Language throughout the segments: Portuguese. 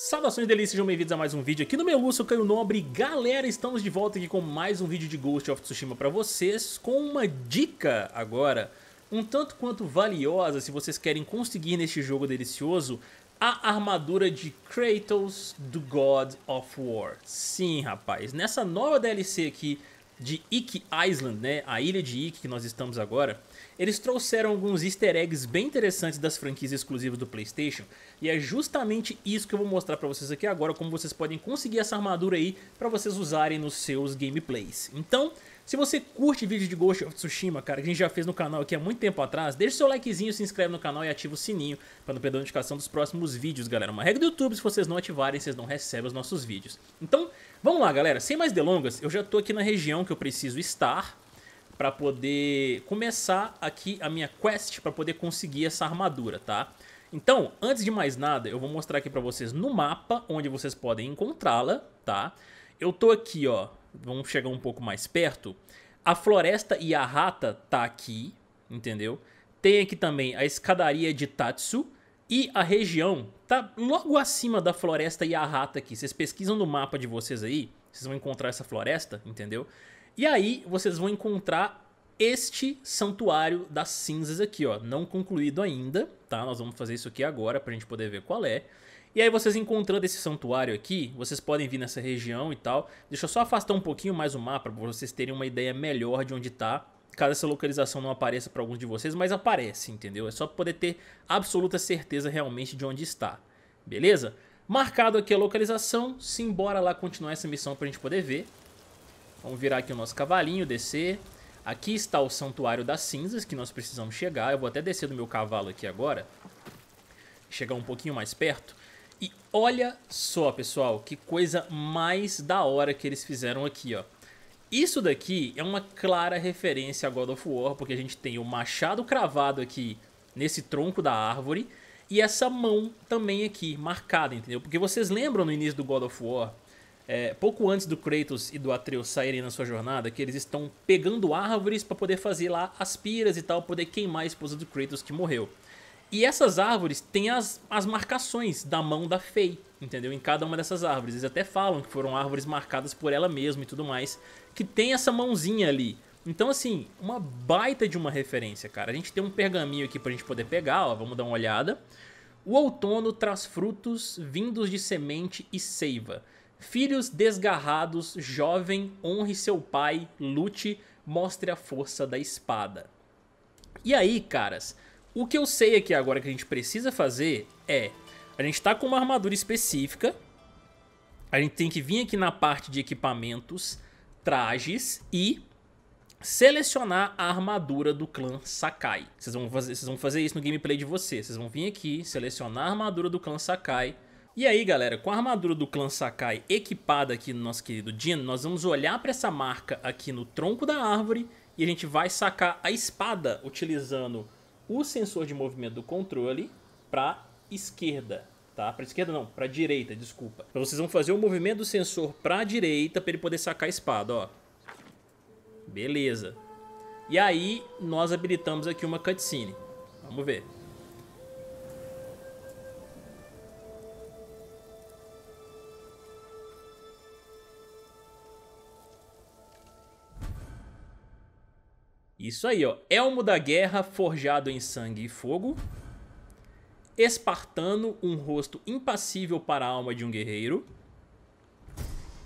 Saudações delícias, sejam bem-vindos a mais um vídeo aqui no meu Lúcio Caio Nobre Galera, estamos de volta aqui com mais um vídeo de Ghost of Tsushima para vocês Com uma dica agora, um tanto quanto valiosa se vocês querem conseguir neste jogo delicioso A armadura de Kratos do God of War Sim rapaz, nessa nova DLC aqui de Ick Island, né, a ilha de Ick que nós estamos agora, eles trouxeram alguns easter eggs bem interessantes das franquias exclusivas do PlayStation, e é justamente isso que eu vou mostrar para vocês aqui agora, como vocês podem conseguir essa armadura aí para vocês usarem nos seus gameplays. Então, se você curte vídeos de Ghost of Tsushima, cara, que a gente já fez no canal aqui há muito tempo atrás, deixa o seu likezinho, se inscreve no canal e ativa o sininho para não perder a notificação dos próximos vídeos, galera. Uma regra do YouTube, se vocês não ativarem, vocês não recebem os nossos vídeos. Então, vamos lá, galera. Sem mais delongas, eu já tô aqui na região que eu preciso estar para poder começar aqui a minha quest para poder conseguir essa armadura, tá? Então, antes de mais nada, eu vou mostrar aqui para vocês no mapa onde vocês podem encontrá-la, tá? Eu tô aqui, ó, vamos chegar um pouco mais perto. A floresta e a rata tá aqui, entendeu? Tem aqui também a escadaria de Tatsu e a região tá logo acima da floresta e a rata aqui. Vocês pesquisam no mapa de vocês aí, vocês vão encontrar essa floresta, entendeu? E aí vocês vão encontrar este santuário das cinzas aqui, ó, não concluído ainda, tá? Nós vamos fazer isso aqui agora para a gente poder ver qual é. E aí vocês encontrando esse santuário aqui, vocês podem vir nessa região e tal. Deixa eu só afastar um pouquinho mais o mapa para vocês terem uma ideia melhor de onde está. Caso essa localização não apareça para alguns de vocês, mas aparece, entendeu? É só poder ter absoluta certeza realmente de onde está, beleza? Marcado aqui a localização, simbora lá continuar essa missão para a gente poder ver. Vamos virar aqui o nosso cavalinho, descer... Aqui está o Santuário das Cinzas, que nós precisamos chegar. Eu vou até descer do meu cavalo aqui agora. Chegar um pouquinho mais perto. E olha só, pessoal, que coisa mais da hora que eles fizeram aqui, ó. Isso daqui é uma clara referência a God of War, porque a gente tem o machado cravado aqui nesse tronco da árvore e essa mão também aqui, marcada, entendeu? Porque vocês lembram no início do God of War é, pouco antes do Kratos e do Atreus saírem na sua jornada, que eles estão pegando árvores para poder fazer lá as piras e tal, poder queimar a esposa do Kratos que morreu. E essas árvores têm as, as marcações da mão da Fei, entendeu? Em cada uma dessas árvores. Eles até falam que foram árvores marcadas por ela mesma e tudo mais, que tem essa mãozinha ali. Então, assim, uma baita de uma referência, cara. A gente tem um pergaminho aqui pra gente poder pegar, ó, vamos dar uma olhada. O outono traz frutos vindos de semente e seiva. Filhos desgarrados, jovem, honre seu pai, lute, mostre a força da espada. E aí, caras, o que eu sei aqui agora que a gente precisa fazer é... A gente tá com uma armadura específica. A gente tem que vir aqui na parte de equipamentos, trajes e selecionar a armadura do clã Sakai. Vocês vão fazer, vocês vão fazer isso no gameplay de vocês. Vocês vão vir aqui, selecionar a armadura do clã Sakai e aí, galera, com a armadura do clã Sakai equipada aqui no nosso querido Jin, nós vamos olhar para essa marca aqui no tronco da árvore e a gente vai sacar a espada utilizando o sensor de movimento do controle para esquerda, tá? Para esquerda não, para direita, desculpa. Então vocês vão fazer o movimento do sensor para direita para ele poder sacar a espada, ó. Beleza. E aí nós habilitamos aqui uma cutscene. Vamos ver. Isso aí, ó. Elmo da guerra forjado em sangue e fogo. Espartano, um rosto impassível para a alma de um guerreiro.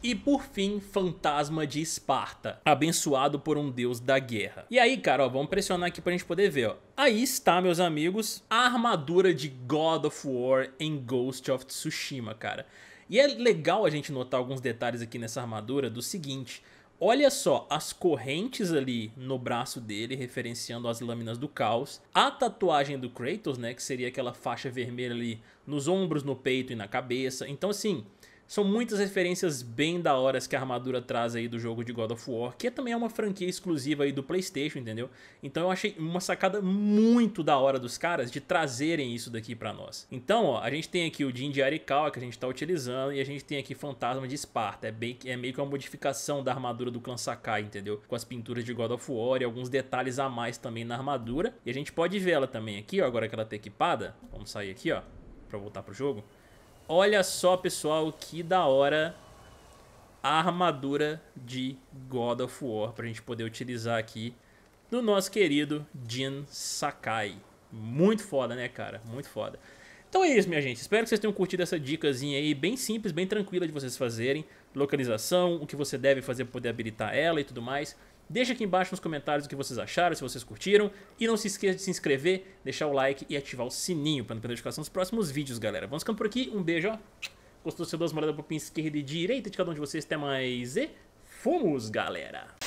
E por fim, Fantasma de Esparta, abençoado por um deus da guerra. E aí, cara, ó, vamos pressionar aqui pra gente poder ver, ó. Aí está, meus amigos, a armadura de God of War em Ghost of Tsushima, cara. E é legal a gente notar alguns detalhes aqui nessa armadura do seguinte. Olha só as correntes ali no braço dele, referenciando as lâminas do caos. A tatuagem do Kratos, né? Que seria aquela faixa vermelha ali nos ombros, no peito e na cabeça. Então, assim, são muitas referências bem da hora que a armadura traz aí do jogo de God of War, que também é uma franquia exclusiva aí do PlayStation, entendeu? Então eu achei uma sacada muito da hora dos caras de trazerem isso daqui para nós. Então, ó, a gente tem aqui o Jin de Arikawa que a gente tá utilizando e a gente tem aqui Fantasma de Esparta. É, bem, é meio que uma modificação da armadura do clã Sakai, entendeu? Com as pinturas de God of War e alguns detalhes a mais também na armadura. E a gente pode ver ela também aqui, ó, agora que ela tá equipada. Vamos sair aqui, ó, pra voltar pro jogo. Olha só, pessoal, que da hora a armadura de God of War para a gente poder utilizar aqui do nosso querido Jin Sakai. Muito foda, né, cara? Muito foda. Então é isso, minha gente. Espero que vocês tenham curtido essa dicasinha aí, bem simples, bem tranquila de vocês fazerem. Localização, o que você deve fazer para poder habilitar ela e tudo mais. Deixa aqui embaixo nos comentários o que vocês acharam, se vocês curtiram. E não se esqueça de se inscrever, deixar o like e ativar o sininho para não perder a notificação dos próximos vídeos, galera. Vamos ficando por aqui. Um beijo, ó. Gostou do seu duas moradas pro pin esquerda e direita de cada um de vocês. Até mais e fomos, galera!